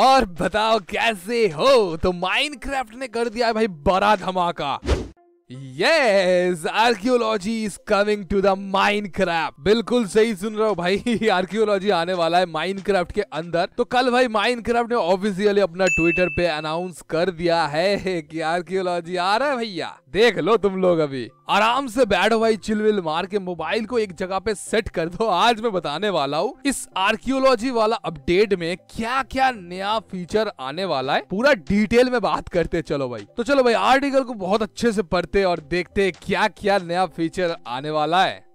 और बताओ कैसे हो तो माइनक्राफ्ट ने कर दिया भाई बड़ा धमाका yes archaeology is coming to the Minecraft बिल्कुल सही सुन रहे हो भाई आर्कियोलॉजी आने वाला है माइनक्राफ्ट के अंदर तो कल भाई माइनक्राफ्ट ने ऑफिशियली अपना ट्विटर पे अनाउंस कर दिया है कि आर्कियोलॉजी आ रहा है भैया देख लो तुम लोग अभी आराम से बैठो भाई चिलविल मार के मोबाइल को एक जगह पे सेट कर दो आज मैं बताने वाला हूँ इस आर्कियोलॉजी वाला अपडेट में क्या क्या नया फीचर आने वाला है पूरा डिटेल में बात करते चलो भाई तो चलो भाई आर्टिकल को बहुत अच्छे से पढ़ते चलते और देखते क्या क्या नया फीचर आने वाला है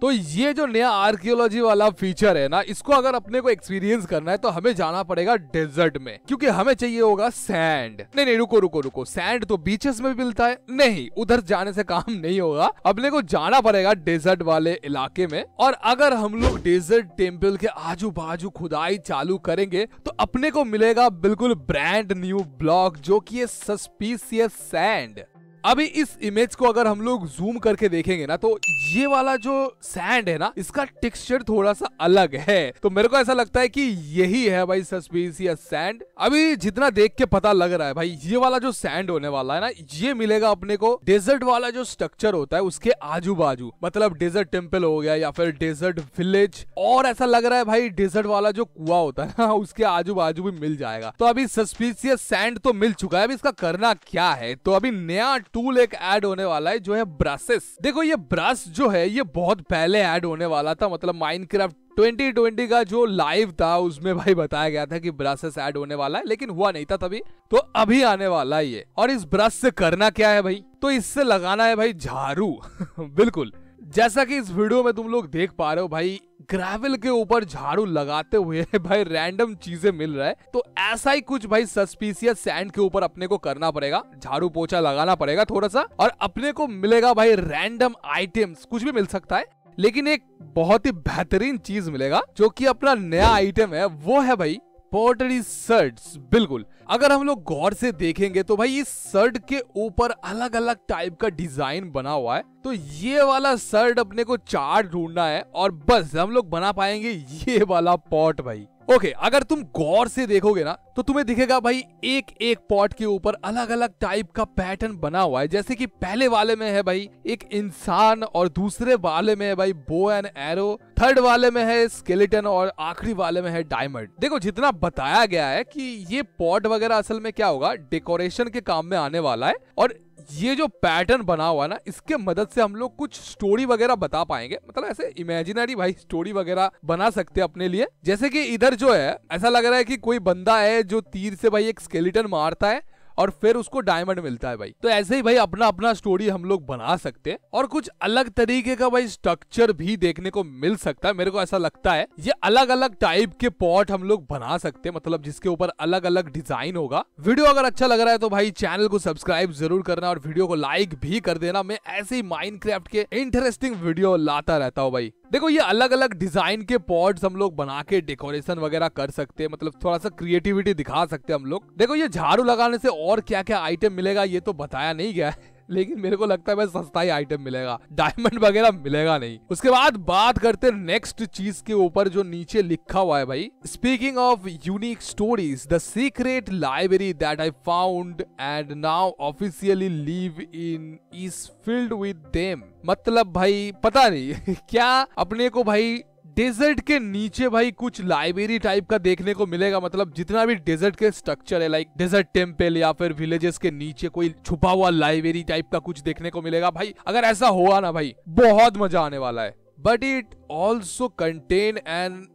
तो ये जो नया आर्कियोलॉजी वाला फीचर है ना इसको अगर अपने को एक्सपीरियंस करना है तो हमें जाना पड़ेगा डेजर्ट में क्योंकि हमें चाहिए होगा सैंड नहीं नहीं रुको रुको रुको सैंड तो बीचेस में भी मिलता है नहीं उधर जाने से काम नहीं होगा अपने को जाना पड़ेगा डेजर्ट वाले इलाके में और अगर हम लोग डेजर्ट टेम्पल के आजू बाजू खुदाई चालू करेंगे तो अपने को मिलेगा बिल्कुल ब्रांड न्यू ब्लॉक जो की सस्पीसियस सैंड अभी इस इमेज को अगर हम लोग जूम करके देखेंगे ना तो ये वाला जो सैंड है ना इसका टेक्सचर थोड़ा सा अलग है तो मेरे को ऐसा लगता है कि यही है भाई सस्पेंसियस सैंड अभी जितना देख के पता लग रहा है भाई ये वाला जो सैंड होने वाला है ना ये मिलेगा अपने को डेजर्ट वाला जो स्ट्रक्चर होता है उसके आजू बाजू मतलब डेजर्ट टेम्पल हो गया या फिर डेजर्ट विलेज और ऐसा लग रहा है भाई डेजर्ट वाला जो कुआ होता है ना उसके आजू बाजू भी मिल जाएगा तो अभी सस्पीसियस सैंड तो मिल चुका है अभी इसका करना क्या है तो अभी नया टूल एक ऐड होने वाला है जो है ब्रासेस देखो ये ब्रास जो है ये बहुत पहले ऐड होने वाला था मतलब माइनक्राफ्ट 2020 का जो लाइव था उसमें भाई बताया गया था कि ब्रशेस ऐड होने वाला है लेकिन हुआ नहीं था तभी तो अभी आने वाला है ये और इस ब्रश से करना क्या है भाई तो इससे लगाना है भाई झाड़ू बिल्कुल जैसा कि इस वीडियो में तुम लोग देख पा रहे हो भाई ग्रेविल के ऊपर झाड़ू लगाते हुए भाई रैंडम चीजें मिल रहा है तो ऐसा ही कुछ भाई सस्पिशियस सैंड के ऊपर अपने को करना पड़ेगा झाड़ू पोछा लगाना पड़ेगा थोड़ा सा और अपने को मिलेगा भाई रैंडम आइटम्स कुछ भी मिल सकता है लेकिन एक बहुत ही बेहतरीन चीज मिलेगा जो कि अपना नया आइटम है वो है भाई पोटरी शर्ट्स बिल्कुल अगर हम लोग गौर से देखेंगे तो भाई इस शर्ट के ऊपर अलग अलग टाइप का डिजाइन बना हुआ है तो ये वाला शर्ट अपने को चार ढूंढना है और बस हम लोग बना पाएंगे ये वाला पॉट भाई ओके okay, अगर तुम गौर से देखोगे ना तो तुम्हें दिखेगा भाई एक एक पॉट के ऊपर अलग अलग टाइप का पैटर्न बना हुआ है जैसे कि पहले वाले में है भाई एक इंसान और दूसरे वाले में है भाई बो एंड एरो थर्ड वाले में है स्केलेटन और आखिरी वाले में है डायमंड देखो जितना बताया गया है कि ये पॉट वगैरह असल में क्या होगा डेकोरेशन के काम में आने वाला है और ये जो पैटर्न बना हुआ है ना इसके मदद से हम लोग कुछ स्टोरी वगैरह बता पाएंगे मतलब ऐसे इमेजिनरी भाई स्टोरी वगैरह बना सकते हैं अपने लिए जैसे कि इधर जो है ऐसा लग रहा है कि कोई बंदा है जो तीर से भाई एक स्केलेटन मारता है और फिर उसको डायमंड मिलता है भाई तो ऐसे ही भाई अपना अपना स्टोरी हम लोग बना सकते हैं और कुछ अलग तरीके का भाई स्ट्रक्चर भी देखने को मिल सकता है मेरे को ऐसा लगता है ये अलग अलग टाइप के पॉट हम लोग बना सकते हैं मतलब जिसके ऊपर अलग अलग डिजाइन होगा वीडियो अगर अच्छा लग रहा है तो भाई चैनल को सब्सक्राइब जरूर करना और वीडियो को लाइक भी कर देना मैं ऐसे ही माइंड के इंटरेस्टिंग वीडियो लाता रहता हूँ भाई देखो ये अलग अलग डिजाइन के पॉट्स हम लोग बना के डेकोरेशन वगैरह कर सकते हैं मतलब थोड़ा सा क्रिएटिविटी दिखा सकते हैं हम लोग देखो ये झाड़ू लगाने से और और क्या क्या आइटम मिलेगा ये तो बताया नहीं गया लेकिन मेरे को लगता है सस्ता ही आइटम मिलेगा डायमंड वगैरह मिलेगा नहीं उसके बाद बात करते नेक्स्ट चीज के ऊपर जो नीचे लिखा हुआ है भाई speaking of unique stories the secret library that I found and now officially live in is filled with them मतलब भाई पता नहीं क्या अपने को भाई डेजर्ट के नीचे भाई कुछ लाइब्रेरी टाइप का देखने को मिलेगा मतलब जितना भी डेजर्ट के स्ट्रक्चर है लाइक डेजर्ट टेम्पल या फिर विलेजेस के नीचे कोई छुपा हुआ लाइब्रेरी टाइप का कुछ देखने को मिलेगा भाई अगर ऐसा हुआ ना भाई बहुत मजा आने वाला है but it also contain an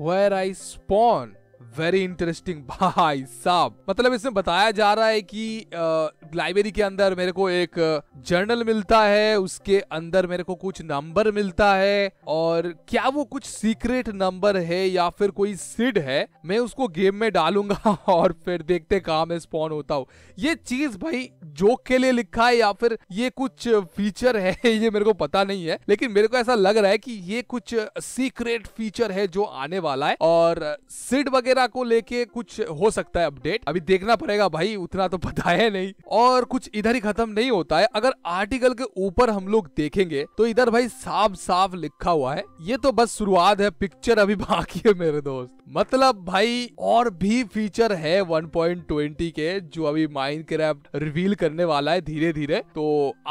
where I spawn very interesting भाई साहब मतलब इसमें बताया जा रहा है कि लाइब्रेरी के अंदर मेरे को एक जर्नल मिलता है उसके अंदर मेरे को कुछ नंबर मिलता है और क्या वो कुछ सीक्रेट नंबर है या फिर कोई सिड है मैं उसको गेम में डालूंगा और फिर देखते कहा मैं स्पॉन होता हूँ ये चीज भाई जोक के लिए लिखा है या फिर ये कुछ फीचर है ये मेरे को पता नहीं है लेकिन मेरे को ऐसा लग रहा है कि ये कुछ सीक्रेट फीचर है जो आने वाला है और सिड वगैरह को लेके कुछ हो सकता है अपडेट अभी देखना पड़ेगा भाई उतना तो पता है नहीं और और कुछ इधर ही खत्म नहीं होता है अगर आर्टिकल के ऊपर हम लोग देखेंगे तो इधर भाई साफ साफ लिखा हुआ है ये तो बस शुरुआत है पिक्चर अभी बाकी है मेरे दोस्त मतलब भाई और भी फीचर है 1.20 के जो अभी माइनक्राफ्ट रिवील करने वाला है धीरे धीरे तो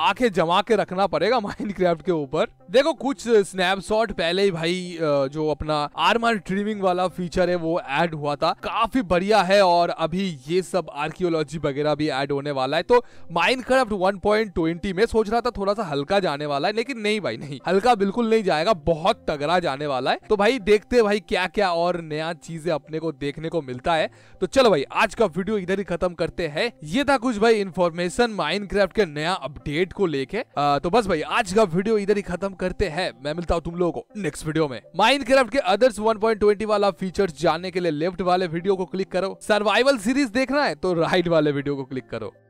आंखें जमा के रखना पड़ेगा माइनक्राफ्ट के ऊपर देखो कुछ स्नैपशॉट पहले ही भाई जो अपना आर्मर ट्रिमिंग वाला फीचर है वो ऐड हुआ था काफी बढ़िया है और अभी ये सब आर्कियोलॉजी वगैरह भी ऐड होने वाला है है तो माइंड क्राफ्ट वन में सोच रहा था थोड़ा सा हल्का जाने वाला है लेकिन नहीं भाई नहीं हल्का बिल्कुल नहीं जाएगा बहुत तगड़ा जाने वाला है तो भाई देखते भाई क्या क्या और नया चीजें अपने को देखने को मिलता है तो चलो भाई आज का वीडियो इधर ही खत्म करते हैं ये था कुछ भाई इन्फॉर्मेशन माइनक्राफ्ट के नया अपडेट को लेके तो बस भाई आज का वीडियो इधर ही खत्म करते हैं मैं मिलता हूँ तुम लोगों को नेक्स्ट वीडियो में माइनक्राफ्ट के अदर्स 1.20 वाला फीचर जानने के लिए लेफ्ट वाले वीडियो को क्लिक करो सर्वाइवल सीरीज देखना है तो राइट वाले वीडियो को क्लिक करो